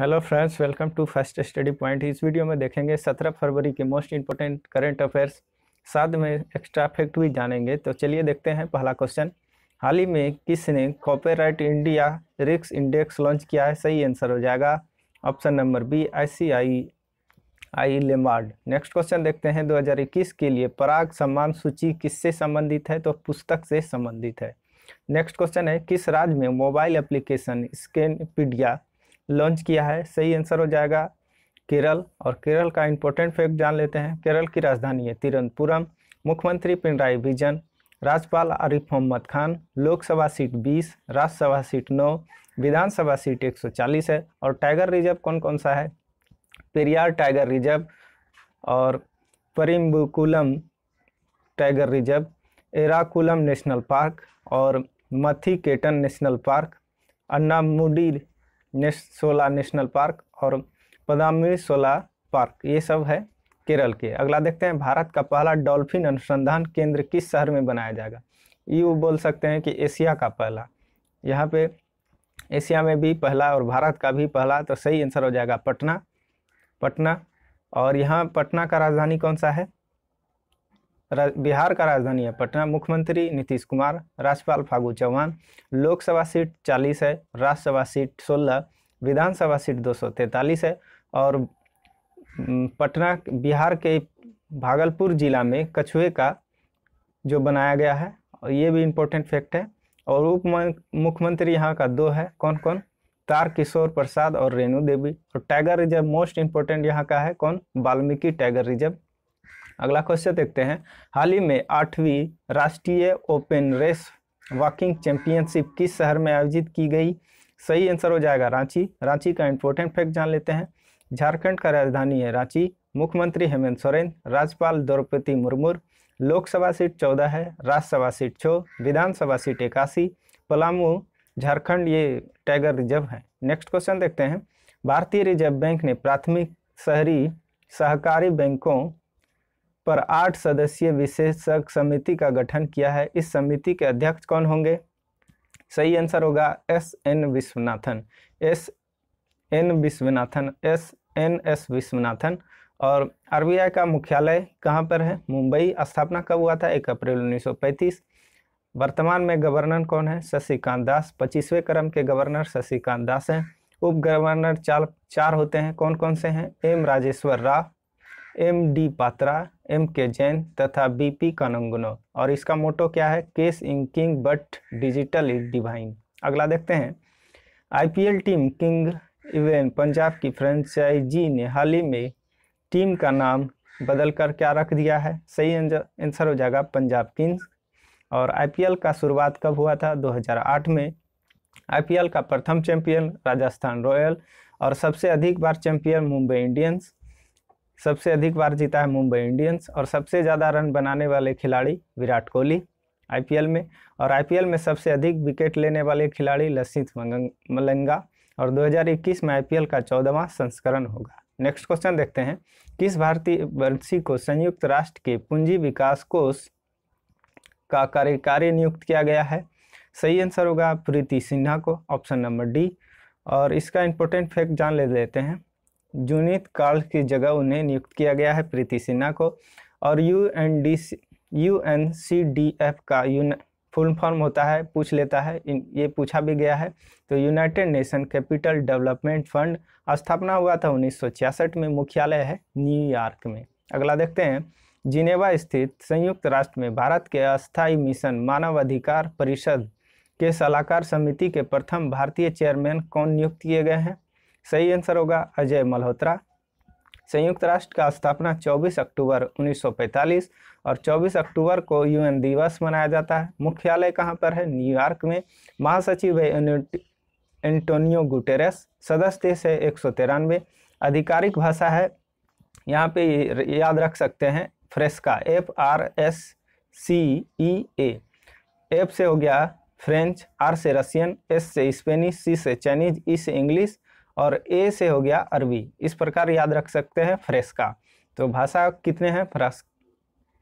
hello friends welcome to first study point इस video में देखेंगे 17 फरवरी के मोस्ट इंपोर्टेंट करंट अफेयर्स साथ में एक्स्ट्रा फैक्ट भी जानेंगे तो चलिए देखते हैं पहला क्वेश्चन हाल ही में किसने copyright India risks index launch किया है सही आंसर हो जाएगा option number B I C I I Lombard next question देखते हैं 2021 के लिए पराग सम्मान सूची किससे संबंधित है तो पुस्तक से संबंधित है नेक्स्ट क्वेश्चन है किस राज्य में मोबाइल एप्लीकेशन स्कैनपीडिया लॉन्च किया है सही आंसर हो जाएगा केरल और केरल का इम्पोर्टेंट फैक्ट जान लेते हैं केरल की राजधानी है तिरुवनंतपुरम मुख्यमंत्री पिनराई विजन राज्यपाल Arif Mohammad Khan Lok Sabha seat 20 Rajya Sabha seat 9 Vidhan Sabha seat 140 है और टाइगर रिजर्व कौन कौन सा है पेरियार टाइगर रिजर्व और Parambikulam tiger reserve Eravikulam national park और Mathikettan national park Anamudi नेस्ट सोला नेशनल पार्क और पदामी सोला पार्क ये सब है केरल के अगला देखते हैं भारत का पहला डॉल्फिन अनुसंधान केंद्र किस शहर में बनाया जाएगा ये वो बोल सकते हैं कि एशिया का पहला यहाँ पे एशिया में भी पहला और भारत का भी पहला तो सही आंसर हो जाएगा पटना पटना और यहाँ पटना का राजधानी कौन सा है बिहार का राजधानी है पटना मुख्यमंत्री नीतीश कुमार राज्यपाल फागू चौहान लोकसभा सीट 40 है राज्यसभा सीट 16 विधानसभा सीट 243 है और पटना बिहार के भागलपुर जिला में कछुए का जो बनाया गया है और ये भी इम्पोर्टेंट फैक्ट है और उप मुख्यमंत्री यहाँ का दो है कौन कौन तार किशोर प्रसाद और रेणु देवी और टाइगर रिजर्व मोस्ट इम्पोर्टेंट यहाँ का है कौन वाल्मीकि टाइगर रिजर्व अगला क्वेश्चन देखते हैं हाल ही में आठवीं राष्ट्रीय ओपन रेस वॉकिंग चैंपियनशिप किस शहर में आयोजित की गई सही आंसर हो जाएगा रांची रांची का इंपॉर्टेंट फैक्ट जान लेते हैं झारखंड का राजधानी है रांची मुख्यमंत्री हेमंत सोरेन राज्यपाल द्रौपदी मुर्मू लोकसभा सीट चौदह है राज्यसभा सीट छः विधानसभा सीट इक्यासी पलामू झारखंड ये टाइगर रिजर्व है नेक्स्ट क्वेश्चन देखते हैं भारतीय रिजर्व बैंक ने प्राथमिक शहरी सहकारी बैंकों पर आठ सदस्यीय विशेषज्ञ समिति का गठन किया है इस समिति के अध्यक्ष कौन होंगे सही आंसर होगा S N Viswanathan S N Viswanathan S N S Viswanathan और आरबीआई का मुख्यालय कहाँ पर है मुंबई स्थापना कब हुआ था एक अप्रैल 1935 वर्तमान में गवर्नर कौन है शशिकांत दास पच्चीसवें क्रम के गवर्नर शशिकांत दास हैं उप गवर्नर चार चार होते हैं कौन कौन से हैं M Rajeshwar Rao M D Patra M K Jain तथा बी पी कानंगनो और इसका मोटो क्या है cash is king but digital is divine अगला देखते हैं IPL team king eleven Punjab की फ्रेंचाइजी ने हाल ही में टीम का नाम बदल कर क्या रख दिया है सही आंसर हो जाएगा पंजाब किंग्स और आईपीएल का शुरुआत कब हुआ था 2008 में आईपीएल का प्रथम चैंपियन राजस्थान रॉयल और सबसे अधिक बार चैंपियन मुंबई इंडियंस सबसे अधिक बार जीता है मुंबई इंडियंस और सबसे ज़्यादा रन बनाने वाले खिलाड़ी विराट कोहली आईपीएल में और आईपीएल में सबसे अधिक विकेट लेने वाले खिलाड़ी लसित मलंगा और 2021 में आईपीएल का चौदहवा संस्करण होगा नेक्स्ट क्वेश्चन देखते हैं किस भारतीय वंशी को संयुक्त राष्ट्र के पूंजी विकास कोष का कार्यकारी नियुक्त किया गया है सही आंसर होगा प्रीति सिन्हा को ऑप्शन नंबर डी और इसका इंपॉर्टेंट फैक्ट जान ले लेते हैं जुनीत कार्ल की जगह उन्हें नियुक्त किया गया है प्रीति सिन्हा को और U N D U N C D F का यून फुल फॉर्म होता है पूछ लेता है ये पूछा भी गया है तो United Nation capital development fund स्थापना हुआ था उन्नीस में मुख्यालय है न्यूयॉर्क में अगला देखते हैं जिनेवा स्थित संयुक्त राष्ट्र में भारत के अस्थायी मिशन मानवाधिकार परिषद के सलाहकार समिति के प्रथम भारतीय चेयरमैन कौन नियुक्त किए गए हैं सही आंसर होगा अजय मल्होत्रा संयुक्त राष्ट्र का स्थापना 24 अक्टूबर 1945 और 24 अक्टूबर को यूएन दिवस मनाया जाता है मुख्यालय कहाँ पर है न्यूयॉर्क में महासचिव है एंटोनियो गुटेरस सदस्य देश है एक आधिकारिक भाषा है यहाँ पे याद रख सकते हैं Fresca F R S C E A F से हो गया फ्रेंच आर से रशियन एस से स्पेनिश सी से चाइनीज ई e से इंग्लिश और ए से हो गया अरबी इस प्रकार याद रख सकते हैं फ्रेस्का तो भाषा कितने हैं फ्रास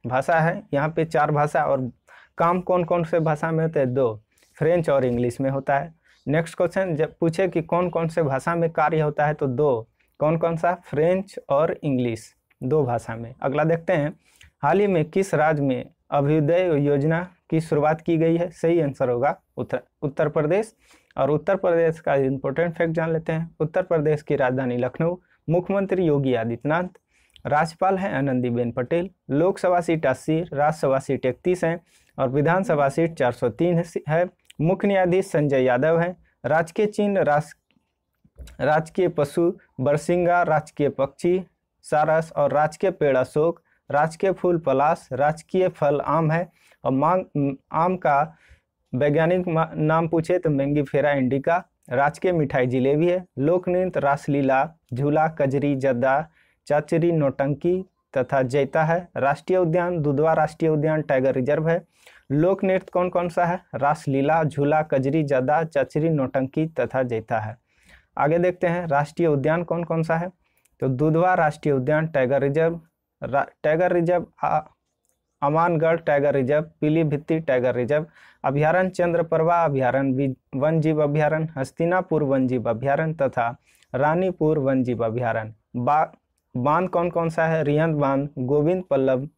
भाषा है यहाँ पे चार भाषा और काम कौन कौन से भाषा में होते हैं दो फ्रेंच और इंग्लिश में होता है नेक्स्ट क्वेश्चन जब पूछे कि कौन कौन से भाषा में कार्य होता है तो दो कौन कौन सा फ्रेंच और इंग्लिश दो भाषा में अगला देखते हैं हाल ही में किस राज्य में अभ्युदय योजना की शुरुआत की गई है सही आंसर होगा उत्तर उत्तर प्रदेश और उत्तर प्रदेश का इम्पोर्टेंट फैक्ट जान लेते हैं उत्तर प्रदेश की राजधानी लखनऊ मुख्यमंत्री योगी आदित्यनाथ राज्यपाल हैं आनंदीबेन पटेल लोकसभा सीट अस्सी राज्यसभा सीट इकतीस हैं और विधानसभा सीट 403 है मुख्य न्यायाधीश संजय यादव हैं राजकीय चिन्ह राज राजकीय पशु बरसिंगा राजकीय पक्षी सारस और राजकीय पेड़ अशोक राजकीय फूल पलाश राजकीय फल आम है और मांग आम का वैज्ञानिक नाम पूछे तो मैंगी फेरा इंडिका राजकीय मिठाई जिलेबी है लोक नृत्य रासलीला झूला कजरी जद्दा चाचरी नोटंकी तथा जैता है राष्ट्रीय उद्यान दुधवा राष्ट्रीय उद्यान टाइगर रिजर्व है लोक नृत्य कौन कौन सा है रासलीला झूला कजरी जदा चचरी नोटंकी तथा जैता है आगे देखते हैं राष्ट्रीय उद्यान कौन कौन सा है तो दुधवा राष्ट्रीय उद्यान tiger reserve tiger reserve Amangarh tiger reserve पीलीभित्ती टाइगर रिजर्व अभ्यारण चंद्रप्रभा अभ्यारण वन जीव अभ्यारण हस्तिनापुर वन जीव अभ्यारण तथा रानीपुर वन जीव अभ्यारण बांध कौन कौन सा है रियंद बांध गोविंद पल्लभ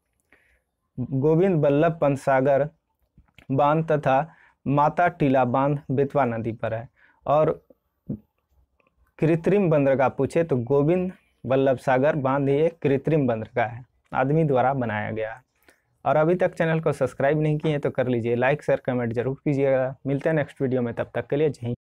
गोविंद बल्लभ पंत सागर बांध तथा माता टीला बांध बेतवा नदी पर है और कृत्रिम बंदरगाह पूछे तो गोविंद बल्लभ सागर बांध ये कृत्रिम बंदरगाह है आदमी द्वारा बनाया गया है और अभी तक चैनल को सब्सक्राइब नहीं किए तो कर लीजिए लाइक शेयर कमेंट जरूर कीजिएगा मिलते हैं नेक्स्ट वीडियो में तब तक के लिए जय